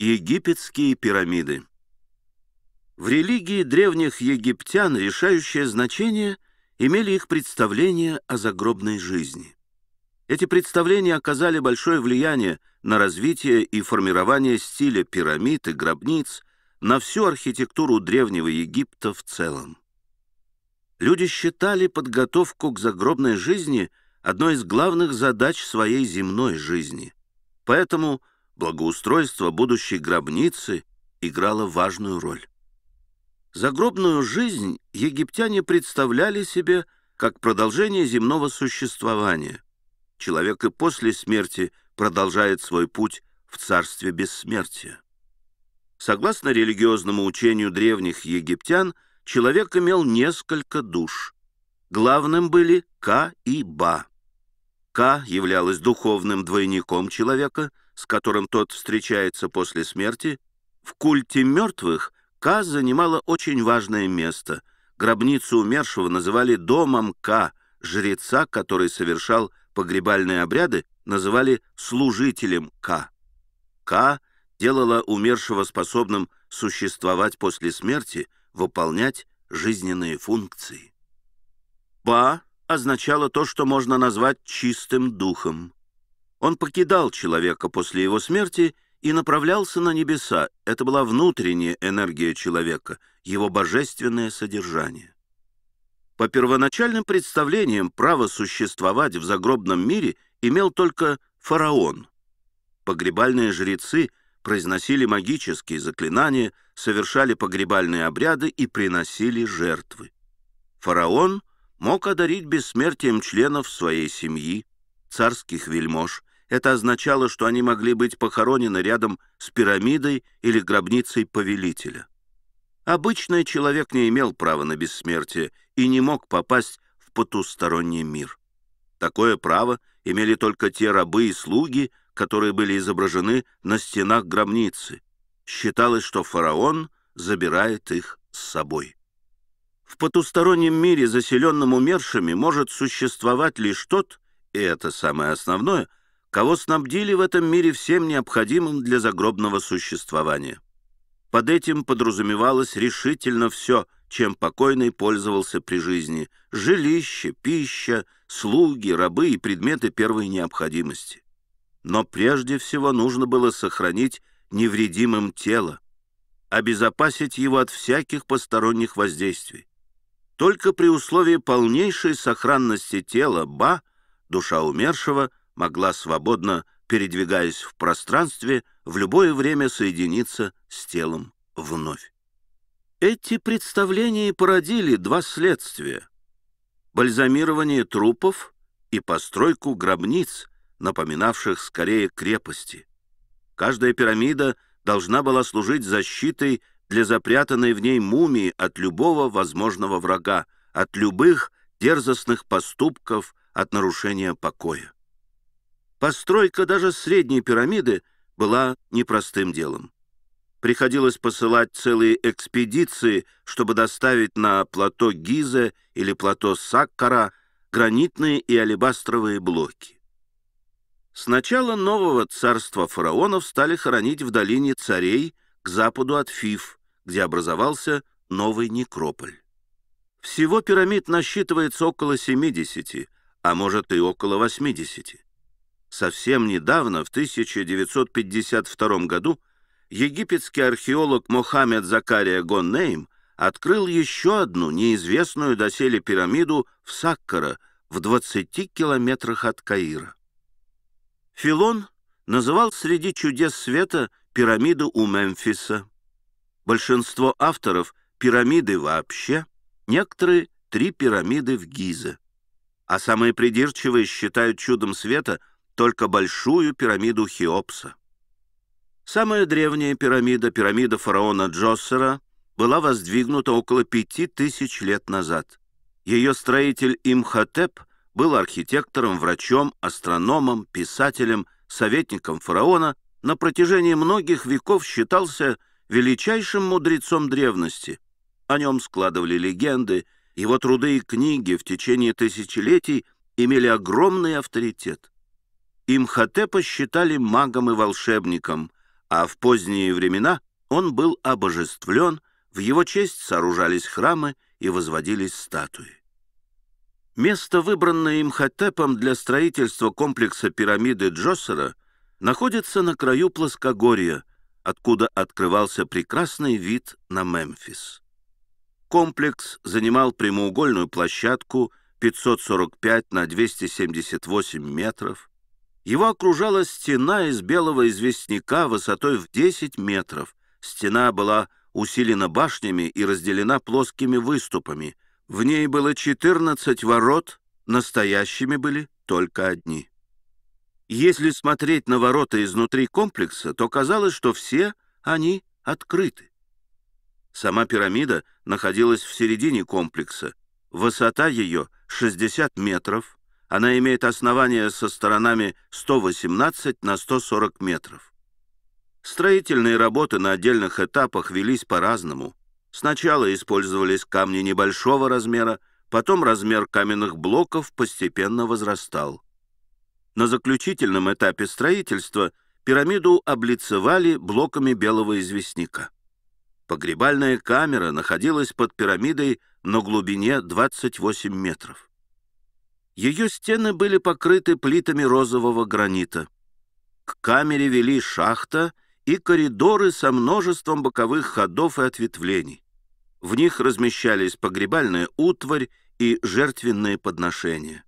Египетские пирамиды В религии древних египтян решающее значение имели их представления о загробной жизни. Эти представления оказали большое влияние на развитие и формирование стиля пирамид и гробниц, на всю архитектуру Древнего Египта в целом. Люди считали подготовку к загробной жизни одной из главных задач своей земной жизни. Поэтому – благоустройство будущей гробницы играло важную роль. Загробную жизнь египтяне представляли себе как продолжение земного существования. Человек и после смерти продолжает свой путь в царстве бессмертия. Согласно религиозному учению древних египтян, человек имел несколько душ. Главным были Ка и Ба. Ка являлась духовным двойником человека – с которым тот встречается после смерти, в культе мертвых Ка занимала очень важное место. Гробницу умершего называли домом Ка, жреца, который совершал погребальные обряды, называли служителем Ка. Ка делала умершего способным существовать после смерти, выполнять жизненные функции. Ба означало то, что можно назвать чистым духом. Он покидал человека после его смерти и направлялся на небеса. Это была внутренняя энергия человека, его божественное содержание. По первоначальным представлениям право существовать в загробном мире имел только фараон. Погребальные жрецы произносили магические заклинания, совершали погребальные обряды и приносили жертвы. Фараон мог одарить бессмертием членов своей семьи, царских вельмож, это означало, что они могли быть похоронены рядом с пирамидой или гробницей повелителя. Обычный человек не имел права на бессмертие и не мог попасть в потусторонний мир. Такое право имели только те рабы и слуги, которые были изображены на стенах гробницы. Считалось, что фараон забирает их с собой. В потустороннем мире, заселенном умершими, может существовать лишь тот, и это самое основное, кого снабдили в этом мире всем необходимым для загробного существования. Под этим подразумевалось решительно все, чем покойный пользовался при жизни – жилище, пища, слуги, рабы и предметы первой необходимости. Но прежде всего нужно было сохранить невредимым тело, обезопасить его от всяких посторонних воздействий. Только при условии полнейшей сохранности тела Ба, душа умершего, могла свободно, передвигаясь в пространстве, в любое время соединиться с телом вновь. Эти представления породили два следствия — бальзамирование трупов и постройку гробниц, напоминавших скорее крепости. Каждая пирамида должна была служить защитой для запрятанной в ней мумии от любого возможного врага, от любых дерзостных поступков, от нарушения покоя. Постройка даже средней пирамиды была непростым делом. Приходилось посылать целые экспедиции, чтобы доставить на плато Гиза или плато Саккара гранитные и алебастровые блоки. Сначала нового царства фараонов стали хоронить в долине царей к западу от Фиф, где образовался новый некрополь. Всего пирамид насчитывается около 70, а может и около 80. Совсем недавно, в 1952 году, египетский археолог Мохаммед Закария Гоннейм открыл еще одну неизвестную доселе пирамиду в Саккара в 20 километрах от Каира. Филон называл среди чудес света пирамиду у Мемфиса. Большинство авторов — пирамиды вообще, некоторые — три пирамиды в Гизе. А самые придирчивые считают чудом света только большую пирамиду Хеопса. Самая древняя пирамида, пирамида фараона Джоссера, была воздвигнута около пяти тысяч лет назад. Ее строитель Имхотеп был архитектором, врачом, астрономом, писателем, советником фараона, на протяжении многих веков считался величайшим мудрецом древности. О нем складывали легенды, его труды и книги в течение тысячелетий имели огромный авторитет. Имхотепа считали магом и волшебником, а в поздние времена он был обожествлен, в его честь сооружались храмы и возводились статуи. Место, выбранное Имхотепом для строительства комплекса пирамиды Джосера, находится на краю плоскогорья, откуда открывался прекрасный вид на Мемфис. Комплекс занимал прямоугольную площадку 545 на 278 метров, его окружала стена из белого известняка высотой в 10 метров. Стена была усилена башнями и разделена плоскими выступами. В ней было 14 ворот, настоящими были только одни. Если смотреть на ворота изнутри комплекса, то казалось, что все они открыты. Сама пирамида находилась в середине комплекса. Высота ее 60 метров, она имеет основание со сторонами 118 на 140 метров. Строительные работы на отдельных этапах велись по-разному. Сначала использовались камни небольшого размера, потом размер каменных блоков постепенно возрастал. На заключительном этапе строительства пирамиду облицевали блоками белого известняка. Погребальная камера находилась под пирамидой на глубине 28 метров. Ее стены были покрыты плитами розового гранита. К камере вели шахта и коридоры со множеством боковых ходов и ответвлений. В них размещались погребальная утварь и жертвенные подношения.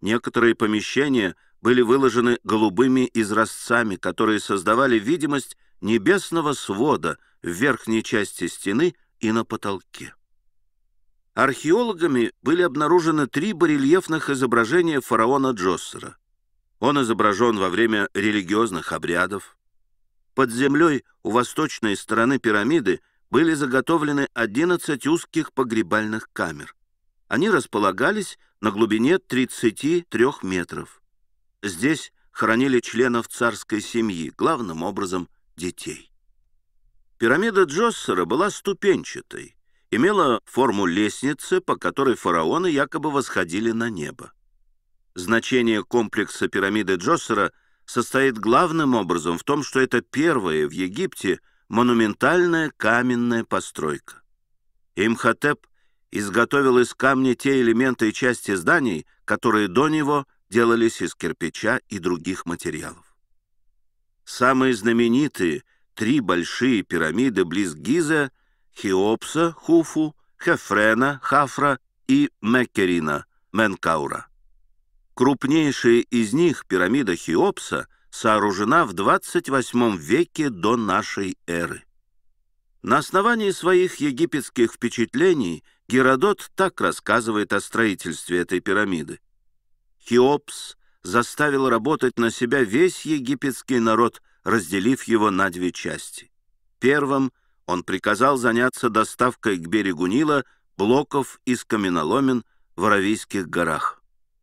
Некоторые помещения были выложены голубыми изразцами, которые создавали видимость небесного свода в верхней части стены и на потолке археологами были обнаружены три барельефных изображения фараона Джоссера. Он изображен во время религиозных обрядов. Под землей у восточной стороны пирамиды были заготовлены 11 узких погребальных камер. Они располагались на глубине 33 метров. Здесь хранили членов царской семьи, главным образом детей. Пирамида Джоссера была ступенчатой, имела форму лестницы, по которой фараоны якобы восходили на небо. Значение комплекса пирамиды Джосера состоит главным образом в том, что это первая в Египте монументальная каменная постройка. Имхотеп изготовил из камня те элементы и части зданий, которые до него делались из кирпича и других материалов. Самые знаменитые три большие пирамиды близ Гиза – Хеопса, Хуфу, Хефрена, Хафра и Меккерина, Менкаура. Крупнейшая из них, пирамида Хеопса, сооружена в 28 веке до нашей эры. На основании своих египетских впечатлений Геродот так рассказывает о строительстве этой пирамиды. Хеопс заставил работать на себя весь египетский народ, разделив его на две части. Первым – он приказал заняться доставкой к берегу Нила блоков из каменоломен в Аравийских горах.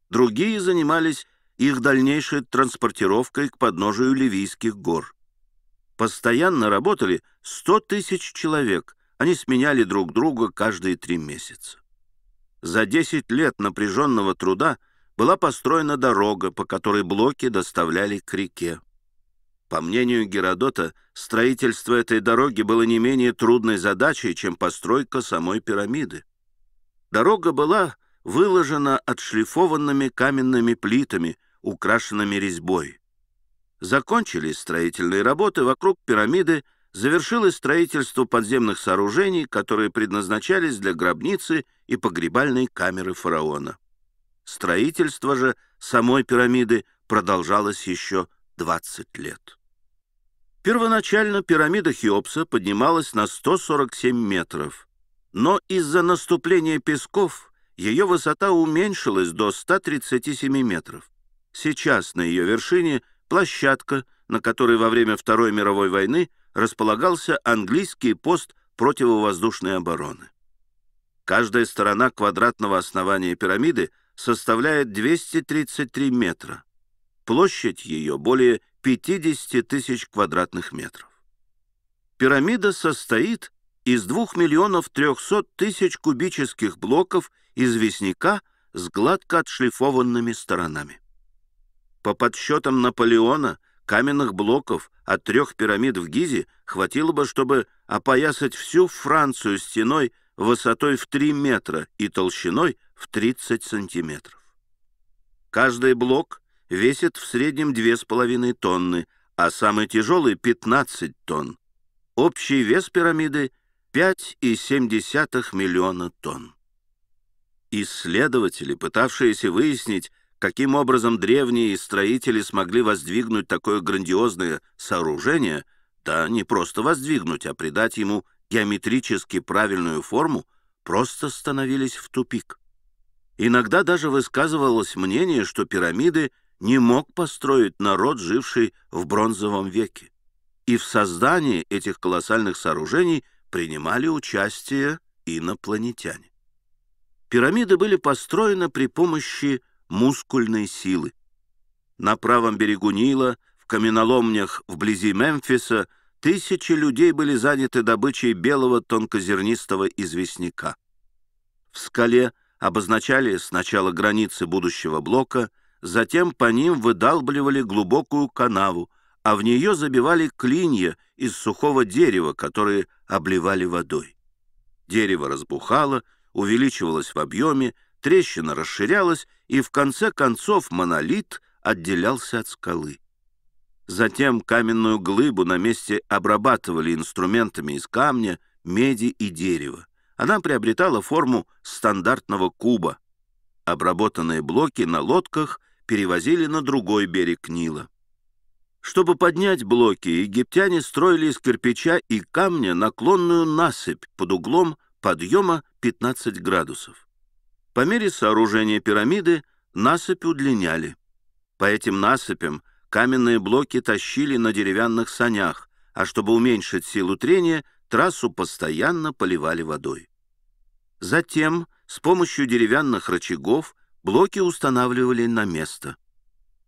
Другие занимались их дальнейшей транспортировкой к подножию Ливийских гор. Постоянно работали 100 тысяч человек, они сменяли друг друга каждые три месяца. За 10 лет напряженного труда была построена дорога, по которой блоки доставляли к реке. По мнению Геродота, строительство этой дороги было не менее трудной задачей, чем постройка самой пирамиды. Дорога была выложена отшлифованными каменными плитами, украшенными резьбой. Закончились строительные работы вокруг пирамиды, завершилось строительство подземных сооружений, которые предназначались для гробницы и погребальной камеры фараона. Строительство же самой пирамиды продолжалось еще 20 лет. Первоначально пирамида Хеопса поднималась на 147 метров, но из-за наступления песков ее высота уменьшилась до 137 метров. Сейчас на ее вершине площадка, на которой во время Второй мировой войны располагался английский пост противовоздушной обороны. Каждая сторона квадратного основания пирамиды составляет 233 метра. Площадь ее более 50 тысяч квадратных метров. Пирамида состоит из 2 миллионов 300 тысяч кубических блоков известняка с гладко отшлифованными сторонами. По подсчетам Наполеона, каменных блоков от трех пирамид в Гизе хватило бы, чтобы опоясать всю Францию стеной высотой в 3 метра и толщиной в 30 сантиметров. Каждый блок весит в среднем 2,5 тонны, а самый тяжелый — 15 тонн. Общий вес пирамиды — 5,7 миллиона тонн. Исследователи, пытавшиеся выяснить, каким образом древние строители смогли воздвигнуть такое грандиозное сооружение, да не просто воздвигнуть, а придать ему геометрически правильную форму, просто становились в тупик. Иногда даже высказывалось мнение, что пирамиды — не мог построить народ, живший в бронзовом веке. И в создании этих колоссальных сооружений принимали участие инопланетяне. Пирамиды были построены при помощи мускульной силы. На правом берегу Нила, в каменоломнях вблизи Мемфиса, тысячи людей были заняты добычей белого тонкозернистого известняка. В скале обозначали сначала границы будущего блока – Затем по ним выдалбливали глубокую канаву, а в нее забивали клинья из сухого дерева, которые обливали водой. Дерево разбухало, увеличивалось в объеме, трещина расширялась, и в конце концов монолит отделялся от скалы. Затем каменную глыбу на месте обрабатывали инструментами из камня, меди и дерева. Она приобретала форму стандартного куба. Обработанные блоки на лодках – перевозили на другой берег Нила. Чтобы поднять блоки, египтяне строили из кирпича и камня наклонную насыпь под углом подъема 15 градусов. По мере сооружения пирамиды насыпь удлиняли. По этим насыпям каменные блоки тащили на деревянных санях, а чтобы уменьшить силу трения, трассу постоянно поливали водой. Затем с помощью деревянных рычагов Блоки устанавливали на место.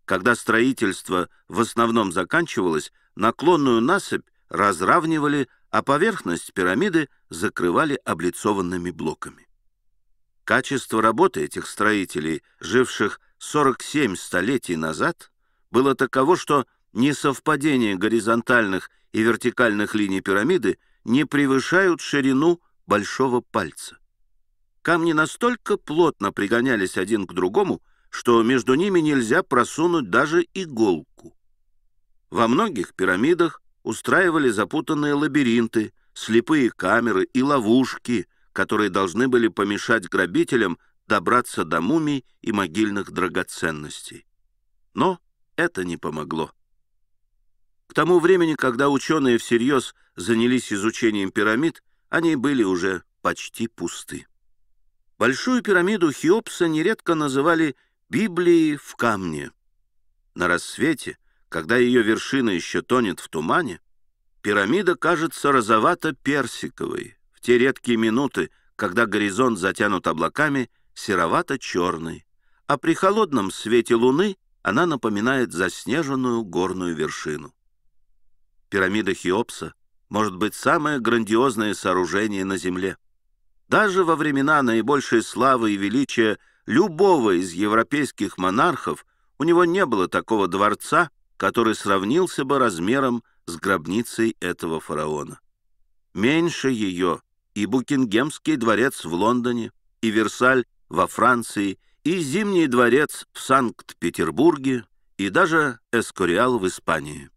Когда строительство в основном заканчивалось, наклонную насыпь разравнивали, а поверхность пирамиды закрывали облицованными блоками. Качество работы этих строителей, живших 47 столетий назад, было таково, что несовпадение горизонтальных и вертикальных линий пирамиды не превышают ширину большого пальца. Камни настолько плотно пригонялись один к другому, что между ними нельзя просунуть даже иголку. Во многих пирамидах устраивали запутанные лабиринты, слепые камеры и ловушки, которые должны были помешать грабителям добраться до мумий и могильных драгоценностей. Но это не помогло. К тому времени, когда ученые всерьез занялись изучением пирамид, они были уже почти пусты. Большую пирамиду Хеопса нередко называли «Библией в камне». На рассвете, когда ее вершина еще тонет в тумане, пирамида кажется розовато-персиковой. В те редкие минуты, когда горизонт затянут облаками, серовато-черный, а при холодном свете луны она напоминает заснеженную горную вершину. Пирамида Хеопса может быть самое грандиозное сооружение на Земле — даже во времена наибольшей славы и величия любого из европейских монархов у него не было такого дворца, который сравнился бы размером с гробницей этого фараона. Меньше ее и Букингемский дворец в Лондоне, и Версаль во Франции, и Зимний дворец в Санкт-Петербурге, и даже Эскориал в Испании.